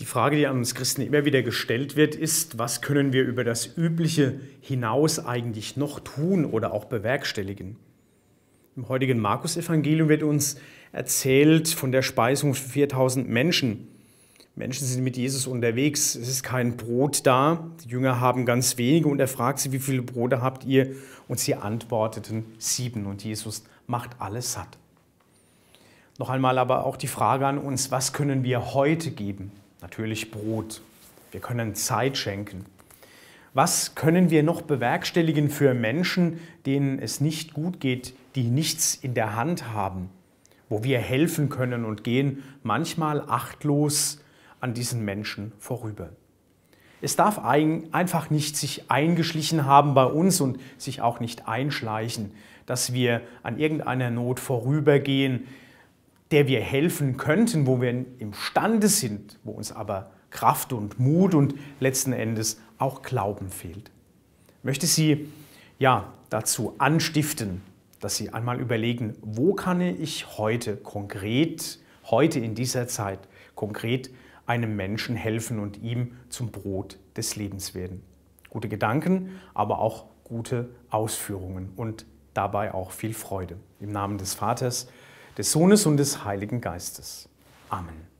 Die Frage, die an uns Christen immer wieder gestellt wird, ist, was können wir über das Übliche hinaus eigentlich noch tun oder auch bewerkstelligen? Im heutigen Markus-Evangelium wird uns erzählt von der Speisung für 4000 Menschen. Menschen sind mit Jesus unterwegs, es ist kein Brot da, die Jünger haben ganz wenige und er fragt sie, wie viele Brote habt ihr? Und sie antworteten sieben und Jesus macht alles satt. Noch einmal aber auch die Frage an uns, was können wir heute geben? natürlich Brot. Wir können Zeit schenken. Was können wir noch bewerkstelligen für Menschen, denen es nicht gut geht, die nichts in der Hand haben, wo wir helfen können und gehen manchmal achtlos an diesen Menschen vorüber. Es darf ein, einfach nicht sich eingeschlichen haben bei uns und sich auch nicht einschleichen, dass wir an irgendeiner Not vorübergehen, der wir helfen könnten, wo wir imstande sind, wo uns aber Kraft und Mut und letzten Endes auch Glauben fehlt. Ich möchte Sie ja dazu anstiften, dass Sie einmal überlegen, wo kann ich heute konkret, heute in dieser Zeit konkret einem Menschen helfen und ihm zum Brot des Lebens werden. Gute Gedanken, aber auch gute Ausführungen und dabei auch viel Freude. Im Namen des Vaters, des Sohnes und des Heiligen Geistes. Amen.